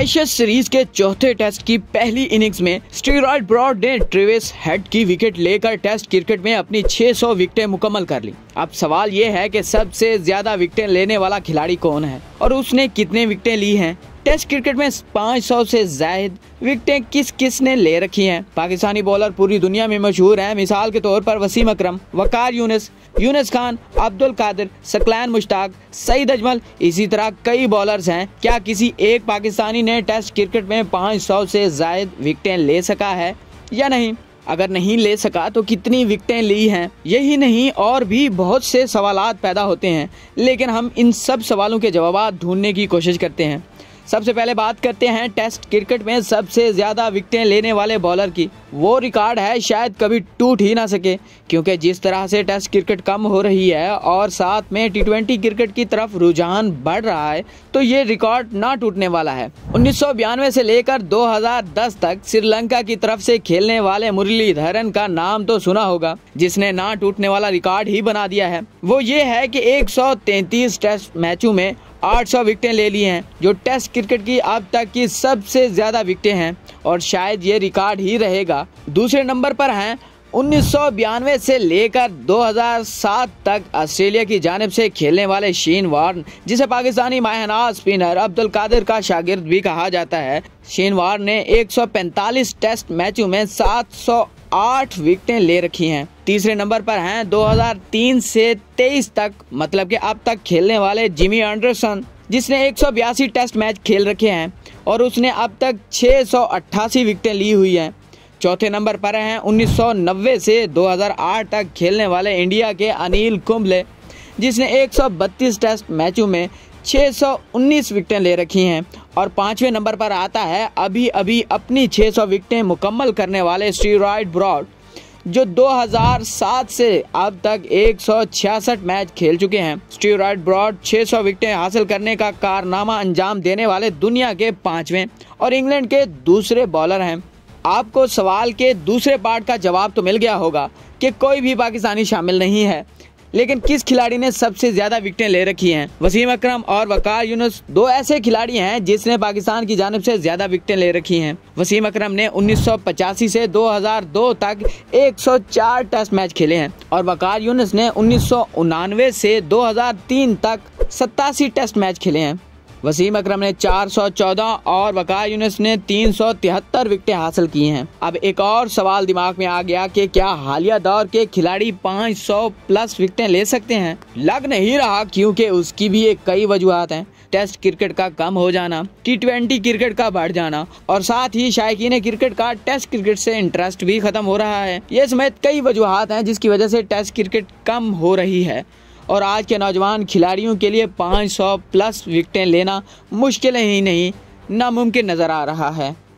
Asia's series के चौथे test की पहली इनिंग्स में स्टीरॉयड ब्रॉड ने ट्रेविस हेड की विकेट लेकर टेस्ट क्रिकेट में अपनी 600 विकेटें मुकम्मल कर ली अब सवाल ये है कि सबसे ज्यादा विकेटें लेने वाला खिलाड़ी कौन है और उसने कितने विकेटें ली हैं टेस्ट क्रिकेट में 500 से जायद विकटें किस किस ने ले रखी हैं पाकिस्तानी बॉलर पूरी दुनिया में मशहूर हैं मिसाल के तौर पर वसीम अकरम वकार यूनिस यूनिस खान अब्दुल कादिर सकलैन मुश्ताक सईद अजमल इसी तरह कई बॉलर्स हैं क्या किसी एक पाकिस्तानी ने टेस्ट क्रिकेट में 500 से जायद विकटें ले सका है या नहीं अगर नहीं ले सका तो कितनी विकटें ली हैं यही नहीं और भी बहुत से सवाल पैदा होते हैं लेकिन हम इन सब सवालों के जवाब ढूंढने की कोशिश करते हैं सबसे पहले बात करते हैं टेस्ट क्रिकेट में सबसे ज़्यादा विकटें लेने वाले बॉलर की वो रिकॉर्ड है शायद कभी टूट ही ना सके क्योंकि जिस तरह से टेस्ट क्रिकेट कम हो रही है और साथ में टी ट्वेंटी क्रिकेट की तरफ रुझान बढ़ रहा है तो ये रिकॉर्ड ना टूटने वाला है उन्नीस से लेकर 2010 तक श्रीलंका की तरफ से खेलने वाले मुरलीधरन का नाम तो सुना होगा जिसने ना टूटने वाला रिकॉर्ड ही बना दिया है वो ये है कि 133 टेस्ट मैचों में 800 विकटें ले ली हैं जो टेस्ट क्रिकेट की अब तक की सबसे ज़्यादा विकटें हैं और शायद ये रिकॉर्ड ही रहेगा दूसरे नंबर पर हैं उन्नीस से लेकर 2007 तक ऑस्ट्रेलिया की जानब से खेलने वाले शीन वार्न जिसे पाकिस्तानी माहना स्पिनर अब्दुल कादिर का शागिर्द भी कहा जाता है शीन वार्न ने 145 टेस्ट मैचों में 708 विकेटें ले रखी हैं तीसरे नंबर पर हैं 2003 से 23 तक मतलब कि अब तक खेलने वाले जिमी एंडरसन जिसने एक टेस्ट मैच खेल रखे हैं और उसने अब तक छः विकटें ली हुई हैं चौथे नंबर पर हैं 1990 से 2008 तक खेलने वाले इंडिया के अनिल कुंबले जिसने 132 टेस्ट मैचों में 619 विकटें ले रखी हैं और पाँचवें नंबर पर आता है अभी अभी अपनी 600 विकटें मुकम्मल करने वाले स्टीरॉयड ब्रॉड जो 2007 से अब तक 166 मैच खेल चुके हैं स्टीरॉयड ब्रॉड 600 विकटें हासिल करने का कारनामा अंजाम देने वाले दुनिया के पाँचवें और इंग्लैंड के दूसरे बॉलर हैं आपको सवाल के दूसरे पार्ट का जवाब तो मिल गया होगा कि कोई भी पाकिस्तानी शामिल नहीं है लेकिन किस खिलाड़ी ने सबसे ज्यादा विकटें ले रखी हैं वसीम अकरम और वकार यूनुस दो ऐसे खिलाड़ी हैं जिसने पाकिस्तान की जानब से ज्यादा विकटें ले रखी हैं वसीम अकरम ने 1985 से 2002 तक 104 टेस्ट मैच खेले हैं और वकार यूनुस ने उन्नीस से 2003 तक सत्तासी टेस्ट मैच खेले हैं वसीम अकरम ने 414 और वकार यूनिस ने तीन विकेटें हासिल की हैं अब एक और सवाल दिमाग में आ गया कि क्या हालिया दौर के खिलाड़ी 500 प्लस विकेटें ले सकते हैं लग नहीं रहा क्योंकि उसकी भी एक कई वजूहत हैं टेस्ट क्रिकेट का कम हो जाना टी ट्वेंटी क्रिकेट का बढ़ जाना और साथ ही शायकीन क्रिकेट का टेस्ट क्रिकेट से इंटरेस्ट भी खत्म हो रहा है ये समेत कई वजूहत हैं जिसकी वजह से टेस्ट क्रिकेट कम हो रही है और आज के नौजवान खिलाड़ियों के लिए 500 प्लस विकटें लेना मुश्किल ही नहीं नामुमकिन नज़र आ रहा है